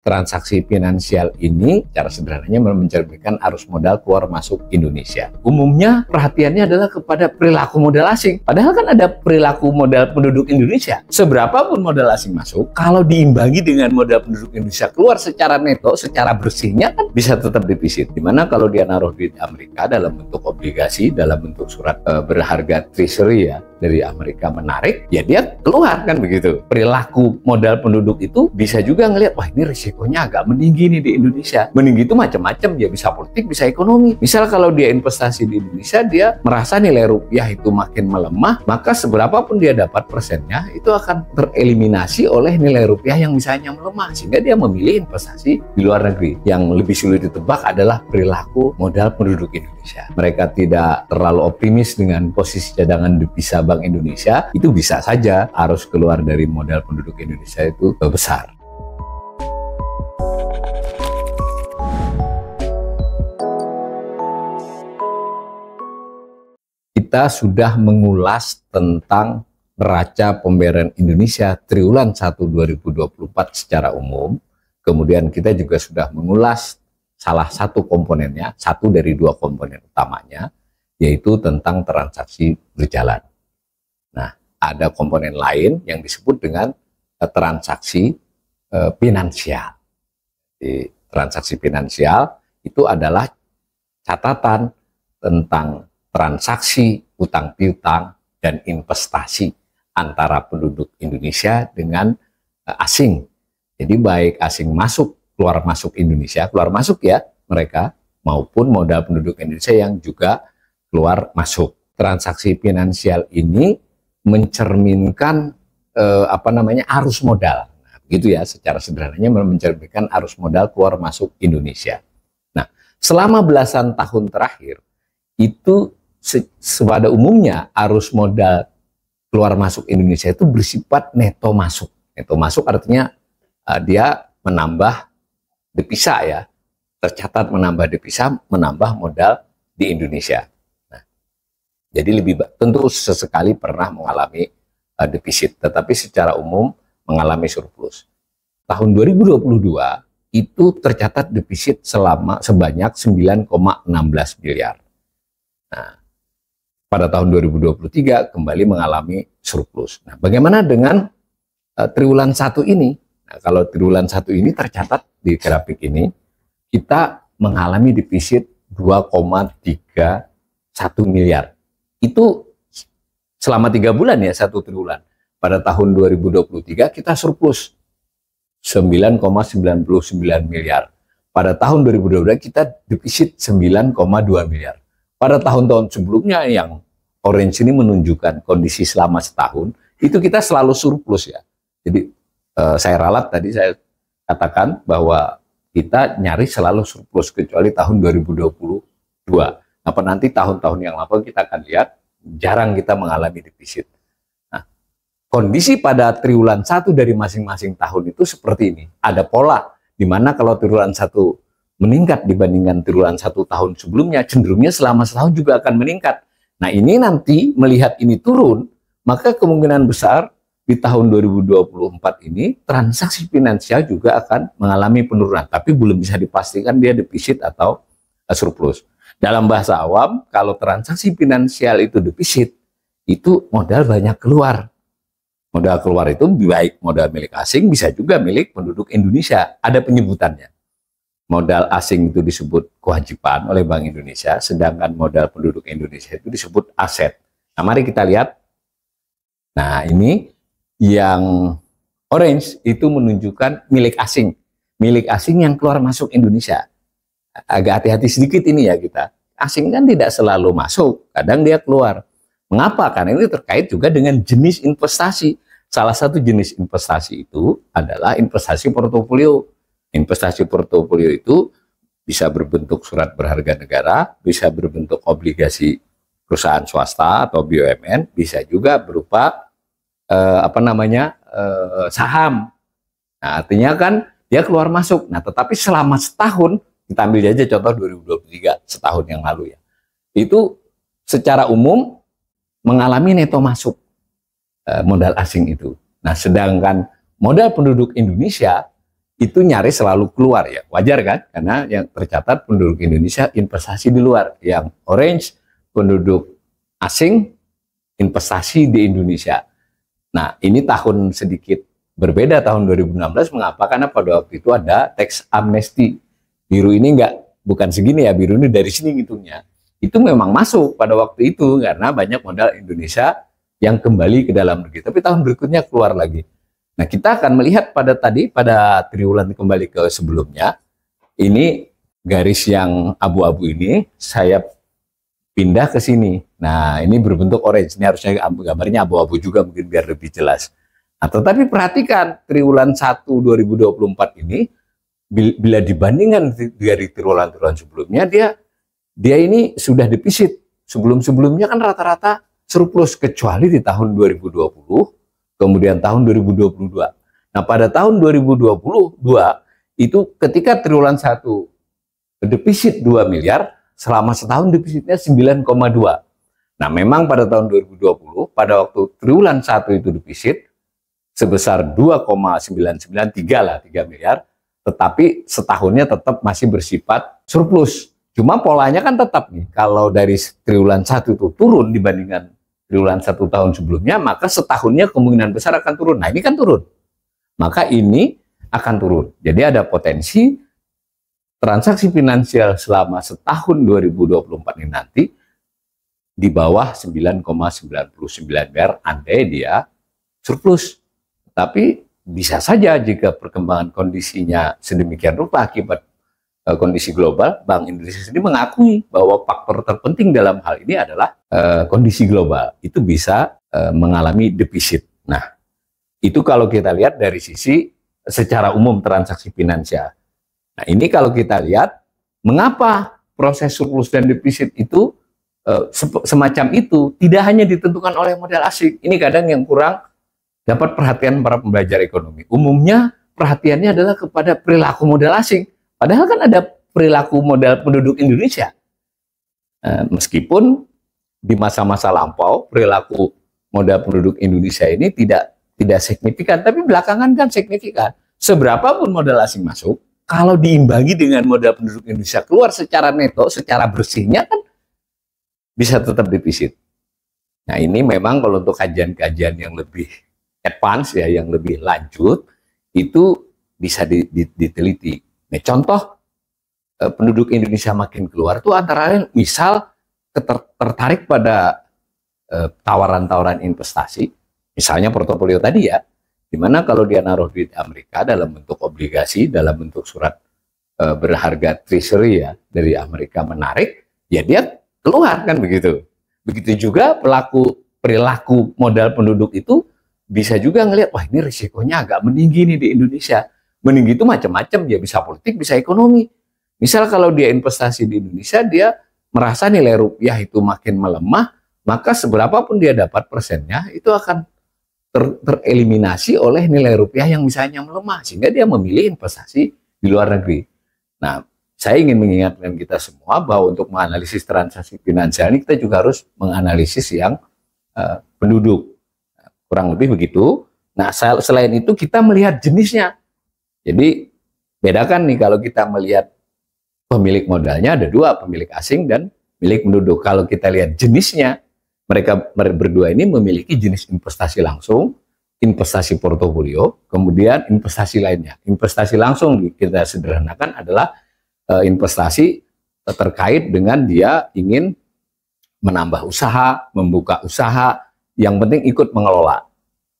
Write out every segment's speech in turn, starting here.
transaksi finansial ini cara sederhananya mencerminkan arus modal keluar masuk Indonesia. Umumnya perhatiannya adalah kepada perilaku modal asing. Padahal kan ada perilaku modal penduduk Indonesia. Seberapa pun modal asing masuk, kalau diimbangi dengan modal penduduk Indonesia keluar secara neto, secara bersihnya kan bisa tetap defisit. Dimana kalau dia naruh di Amerika dalam bentuk obligasi, dalam bentuk surat e, berharga treasury ya, dari Amerika menarik, ya dia keluar kan begitu. Perilaku modal penduduk itu bisa juga ngelihat, wah ini risiko resikonya agak meninggi nih di Indonesia. Meninggi itu macam-macam, Dia bisa politik, bisa ekonomi. Misal kalau dia investasi di Indonesia, dia merasa nilai rupiah itu makin melemah, maka seberapa pun dia dapat persennya, itu akan tereliminasi oleh nilai rupiah yang misalnya melemah. Sehingga dia memilih investasi di luar negeri. Yang lebih sulit ditebak adalah perilaku modal penduduk Indonesia. Mereka tidak terlalu optimis dengan posisi cadangan devisa Bank Indonesia, itu bisa saja harus keluar dari modal penduduk Indonesia itu besar. kita sudah mengulas tentang neraca pembayaran Indonesia triwulan 1 2024 secara umum. Kemudian kita juga sudah mengulas salah satu komponennya, satu dari dua komponen utamanya, yaitu tentang transaksi berjalan. Nah, ada komponen lain yang disebut dengan eh, transaksi e, finansial. Di transaksi finansial itu adalah catatan tentang transaksi utang piutang dan investasi antara penduduk Indonesia dengan eh, asing. Jadi baik asing masuk, keluar masuk Indonesia, keluar masuk ya mereka, maupun modal penduduk Indonesia yang juga keluar masuk. Transaksi finansial ini mencerminkan eh, apa namanya arus modal. Nah, begitu ya secara sederhananya mencerminkan arus modal keluar masuk Indonesia. Nah, selama belasan tahun terakhir itu se umumnya arus modal keluar masuk Indonesia itu bersifat neto masuk. Neto masuk artinya uh, dia menambah depisa ya. Tercatat menambah depisa, menambah modal di Indonesia. Nah, jadi lebih tentu sesekali pernah mengalami uh, defisit, tetapi secara umum mengalami surplus. Tahun 2022 itu tercatat defisit selama sebanyak 9,16 miliar. Nah, pada tahun 2023 kembali mengalami surplus. Nah, bagaimana dengan uh, triwulan satu ini? Nah, kalau triwulan satu ini tercatat di grafik ini, kita mengalami defisit 2,31 miliar. Itu selama tiga bulan ya, satu triwulan. Pada tahun 2023 kita surplus 9,99 miliar. Pada tahun 2022 kita defisit 9,2 miliar. Pada tahun-tahun sebelumnya yang orange ini menunjukkan kondisi selama setahun, itu kita selalu surplus ya. Jadi eh, saya ralat tadi saya katakan bahwa kita nyaris selalu surplus kecuali tahun 2022. Nah, apa nanti tahun-tahun yang lalu kita akan lihat jarang kita mengalami defisit. Nah, kondisi pada triwulan satu dari masing-masing tahun itu seperti ini. Ada pola di mana kalau triwulan satu meningkat dibandingkan triwulan satu tahun sebelumnya, cenderungnya selama setahun juga akan meningkat. Nah ini nanti melihat ini turun, maka kemungkinan besar di tahun 2024 ini transaksi finansial juga akan mengalami penurunan, tapi belum bisa dipastikan dia defisit atau eh, surplus. Dalam bahasa awam, kalau transaksi finansial itu defisit, itu modal banyak keluar. Modal keluar itu baik modal milik asing, bisa juga milik penduduk Indonesia. Ada penyebutannya modal asing itu disebut kewajiban oleh Bank Indonesia, sedangkan modal penduduk Indonesia itu disebut aset. Nah, mari kita lihat. Nah, ini yang orange itu menunjukkan milik asing. Milik asing yang keluar masuk Indonesia. Agak hati-hati sedikit ini ya kita. Asing kan tidak selalu masuk, kadang dia keluar. Mengapa? Karena ini terkait juga dengan jenis investasi. Salah satu jenis investasi itu adalah investasi portofolio. Investasi portofolio itu bisa berbentuk surat berharga negara, bisa berbentuk obligasi perusahaan swasta atau BUMN, bisa juga berupa eh, apa namanya eh, saham. Nah, artinya kan dia keluar masuk. Nah, tetapi selama setahun kita ambil aja contoh 2023 setahun yang lalu ya. Itu secara umum mengalami neto masuk eh, modal asing itu. Nah, sedangkan modal penduduk Indonesia itu nyaris selalu keluar ya. Wajar kan? Karena yang tercatat penduduk Indonesia investasi di luar. Yang orange penduduk asing investasi di Indonesia. Nah, ini tahun sedikit berbeda tahun 2016. Mengapa? Karena pada waktu itu ada tax amnesty. Biru ini enggak bukan segini ya, biru ini dari sini ngitungnya. Itu memang masuk pada waktu itu karena banyak modal Indonesia yang kembali ke dalam negeri. Tapi tahun berikutnya keluar lagi. Nah, kita akan melihat pada tadi pada triwulan kembali ke sebelumnya. Ini garis yang abu-abu ini saya pindah ke sini. Nah, ini berbentuk orange. Ini harusnya gambarnya abu-abu juga mungkin biar lebih jelas. Nah, tetapi perhatikan triwulan 1 2024 ini bila dibandingkan dari triwulan-triwulan sebelumnya dia dia ini sudah defisit. Sebelum-sebelumnya kan rata-rata surplus kecuali di tahun 2020 kemudian tahun 2022. Nah, pada tahun 2022 itu ketika triwulan 1 defisit 2 miliar, selama setahun defisitnya 9,2. Nah, memang pada tahun 2020 pada waktu triwulan 1 itu defisit sebesar 2,993 lah 3 miliar, tetapi setahunnya tetap masih bersifat surplus. Cuma polanya kan tetap nih. Kalau dari triwulan 1 itu turun dibandingkan di satu tahun sebelumnya, maka setahunnya kemungkinan besar akan turun. Nah ini kan turun. Maka ini akan turun. Jadi ada potensi transaksi finansial selama setahun 2024 ini nanti di bawah 9,99 miliar andai dia surplus. Tapi bisa saja jika perkembangan kondisinya sedemikian rupa akibat uh, kondisi global, Bank Indonesia sendiri mengakui bahwa faktor terpenting dalam hal ini adalah uh, kondisi global itu bisa uh, mengalami defisit. Nah, itu kalau kita lihat dari sisi secara umum transaksi finansial. Nah, ini kalau kita lihat mengapa proses surplus dan defisit itu uh, semacam itu tidak hanya ditentukan oleh modal asing. Ini kadang yang kurang dapat perhatian para pembelajar ekonomi. Umumnya perhatiannya adalah kepada perilaku modal asing Padahal kan ada perilaku modal penduduk Indonesia. Eh, meskipun di masa-masa lampau perilaku modal penduduk Indonesia ini tidak tidak signifikan, tapi belakangan kan signifikan. Seberapa pun modal asing masuk, kalau diimbangi dengan modal penduduk Indonesia keluar secara neto, secara bersihnya kan bisa tetap defisit. Nah ini memang kalau untuk kajian-kajian yang lebih advance ya, yang lebih lanjut, itu bisa diteliti. Nah, contoh e, penduduk Indonesia makin keluar itu antara lain misal tertarik pada e, tawaran-tawaran investasi, misalnya portofolio tadi ya, di mana kalau dia naruh di Amerika dalam bentuk obligasi, dalam bentuk surat e, berharga treasury ya dari Amerika menarik, ya dia keluar kan begitu. Begitu juga pelaku perilaku modal penduduk itu bisa juga ngelihat wah ini risikonya agak meninggi nih di Indonesia. Meninggi itu macam-macam, ya bisa politik, bisa ekonomi. Misal kalau dia investasi di Indonesia, dia merasa nilai rupiah itu makin melemah, maka seberapa pun dia dapat persennya, itu akan ter tereliminasi oleh nilai rupiah yang misalnya melemah. Sehingga dia memilih investasi di luar negeri. Nah, saya ingin mengingatkan kita semua bahwa untuk menganalisis transaksi finansial ini kita juga harus menganalisis yang uh, penduduk. Kurang lebih begitu. Nah, selain itu kita melihat jenisnya. Jadi bedakan nih kalau kita melihat pemilik modalnya ada dua, pemilik asing dan milik penduduk. Kalau kita lihat jenisnya, mereka berdua ini memiliki jenis investasi langsung, investasi portofolio, kemudian investasi lainnya. Investasi langsung kita sederhanakan adalah eh, investasi terkait dengan dia ingin menambah usaha, membuka usaha, yang penting ikut mengelola.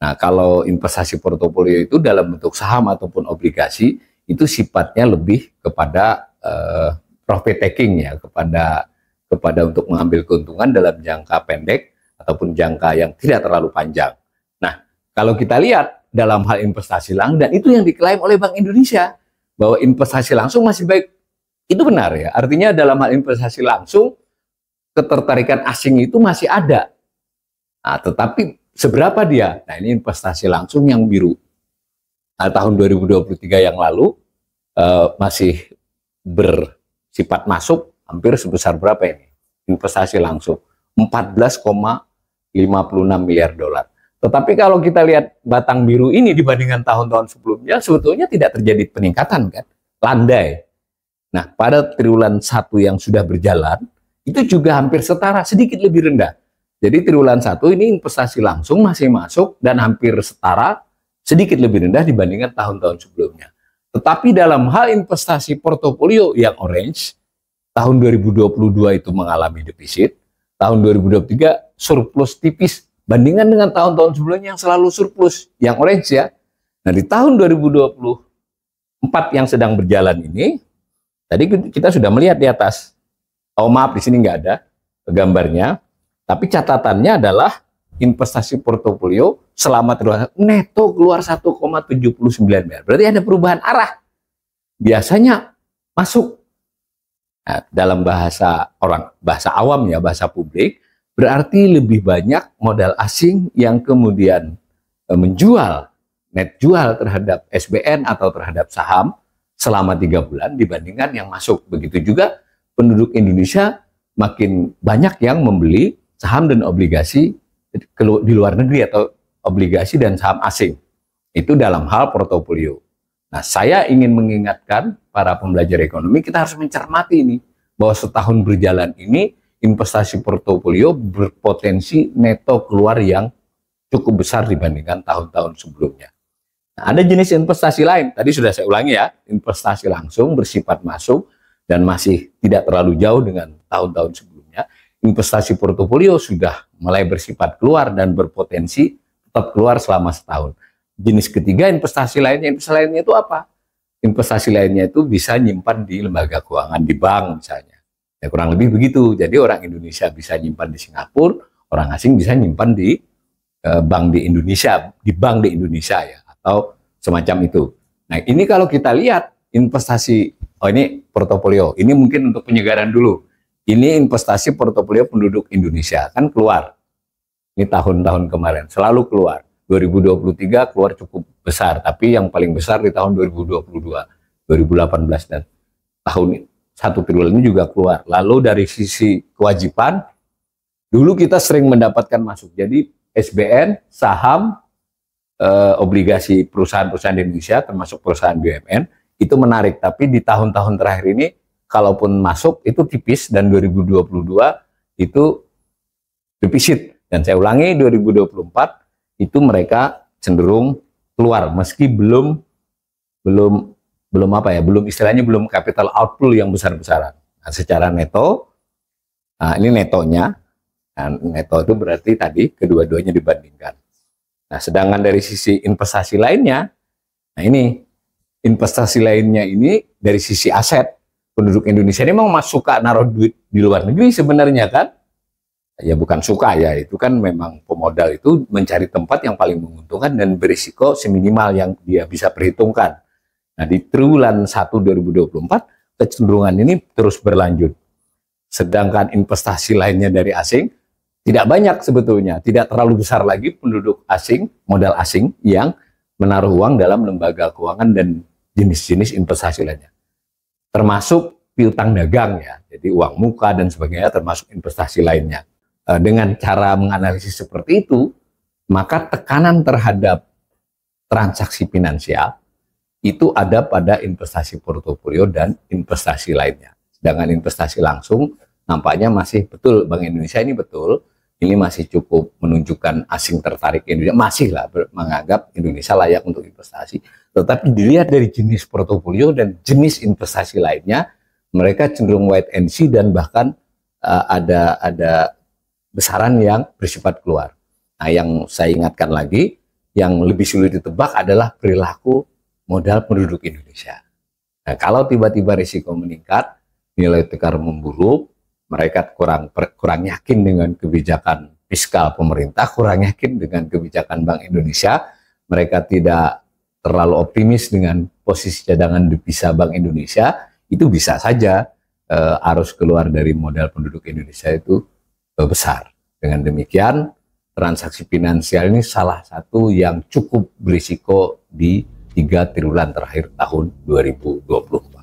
Nah, kalau investasi portofolio itu dalam bentuk saham ataupun obligasi itu sifatnya lebih kepada uh, profit taking ya, kepada kepada untuk mengambil keuntungan dalam jangka pendek ataupun jangka yang tidak terlalu panjang. Nah, kalau kita lihat dalam hal investasi langsung dan itu yang diklaim oleh Bank Indonesia bahwa investasi langsung masih baik. Itu benar ya. Artinya dalam hal investasi langsung ketertarikan asing itu masih ada. Nah, tetapi Seberapa dia? Nah, ini investasi langsung yang biru. Nah, tahun 2023 yang lalu uh, masih bersifat masuk hampir sebesar berapa ini? Investasi langsung 14,56 miliar dolar. Tetapi kalau kita lihat batang biru ini dibandingkan tahun-tahun sebelumnya sebetulnya tidak terjadi peningkatan kan? Landai. Nah, pada triwulan satu yang sudah berjalan itu juga hampir setara, sedikit lebih rendah jadi triwulan satu ini investasi langsung masih masuk dan hampir setara, sedikit lebih rendah dibandingkan tahun-tahun sebelumnya. Tetapi dalam hal investasi portofolio yang orange, tahun 2022 itu mengalami defisit, tahun 2023 surplus tipis bandingkan dengan tahun-tahun sebelumnya yang selalu surplus, yang orange ya. Nah, di tahun 2024 yang sedang berjalan ini, tadi kita sudah melihat di atas. Oh, maaf di sini nggak ada gambarnya tapi catatannya adalah investasi portofolio selama terus neto keluar 1,79 miliar. Berarti ada perubahan arah. Biasanya masuk nah, dalam bahasa orang, bahasa awam ya, bahasa publik, berarti lebih banyak modal asing yang kemudian eh, menjual net jual terhadap SBN atau terhadap saham selama tiga bulan dibandingkan yang masuk. Begitu juga penduduk Indonesia makin banyak yang membeli saham dan obligasi di luar negeri atau obligasi dan saham asing. Itu dalam hal portofolio. Nah, saya ingin mengingatkan para pembelajar ekonomi, kita harus mencermati ini. Bahwa setahun berjalan ini, investasi portofolio berpotensi neto keluar yang cukup besar dibandingkan tahun-tahun sebelumnya. Nah, ada jenis investasi lain, tadi sudah saya ulangi ya, investasi langsung bersifat masuk dan masih tidak terlalu jauh dengan tahun-tahun sebelumnya investasi portofolio sudah mulai bersifat keluar dan berpotensi tetap keluar selama setahun. Jenis ketiga investasi lainnya, investasi lainnya itu apa? Investasi lainnya itu bisa nyimpan di lembaga keuangan, di bank misalnya. Ya, kurang lebih begitu. Jadi orang Indonesia bisa nyimpan di Singapura, orang asing bisa nyimpan di eh, bank di Indonesia, di bank di Indonesia ya, atau semacam itu. Nah ini kalau kita lihat investasi, oh ini portofolio, ini mungkin untuk penyegaran dulu ini investasi portofolio penduduk Indonesia kan keluar. Ini tahun-tahun kemarin selalu keluar. 2023 keluar cukup besar, tapi yang paling besar di tahun 2022, 2018 dan tahun satu triliun ini juga keluar. Lalu dari sisi kewajiban, dulu kita sering mendapatkan masuk. Jadi SBN, saham, eh, obligasi perusahaan-perusahaan Indonesia, termasuk perusahaan BUMN, itu menarik. Tapi di tahun-tahun terakhir ini kalaupun masuk itu tipis dan 2022 itu defisit dan saya ulangi 2024 itu mereka cenderung keluar meski belum belum belum apa ya belum istilahnya belum capital outflow yang besar-besaran nah, secara neto nah ini netonya nah, neto itu berarti tadi kedua-duanya dibandingkan nah sedangkan dari sisi investasi lainnya nah ini investasi lainnya ini dari sisi aset penduduk Indonesia ini memang suka naruh duit di luar negeri sebenarnya kan? Ya bukan suka ya, itu kan memang pemodal itu mencari tempat yang paling menguntungkan dan berisiko seminimal yang dia bisa perhitungkan. Nah di triwulan 1 2024 kecenderungan ini terus berlanjut. Sedangkan investasi lainnya dari asing tidak banyak sebetulnya, tidak terlalu besar lagi penduduk asing, modal asing yang menaruh uang dalam lembaga keuangan dan jenis-jenis investasi lainnya termasuk piutang dagang ya, jadi uang muka dan sebagainya termasuk investasi lainnya. Eh, dengan cara menganalisis seperti itu, maka tekanan terhadap transaksi finansial itu ada pada investasi portofolio dan investasi lainnya. Sedangkan investasi langsung nampaknya masih betul Bank Indonesia ini betul ini masih cukup menunjukkan asing tertarik Indonesia masih lah menganggap Indonesia layak untuk investasi tetapi dilihat dari jenis portofolio dan jenis investasi lainnya mereka cenderung wide and see dan bahkan uh, ada ada besaran yang bersifat keluar nah yang saya ingatkan lagi yang lebih sulit ditebak adalah perilaku modal penduduk Indonesia nah kalau tiba-tiba risiko meningkat nilai tukar memburuk mereka kurang kurang yakin dengan kebijakan fiskal pemerintah, kurang yakin dengan kebijakan Bank Indonesia, mereka tidak terlalu optimis dengan posisi cadangan devisa Bank Indonesia, itu bisa saja e, arus keluar dari modal penduduk Indonesia itu e, besar. Dengan demikian, transaksi finansial ini salah satu yang cukup berisiko di tiga triwulan terakhir tahun 2020.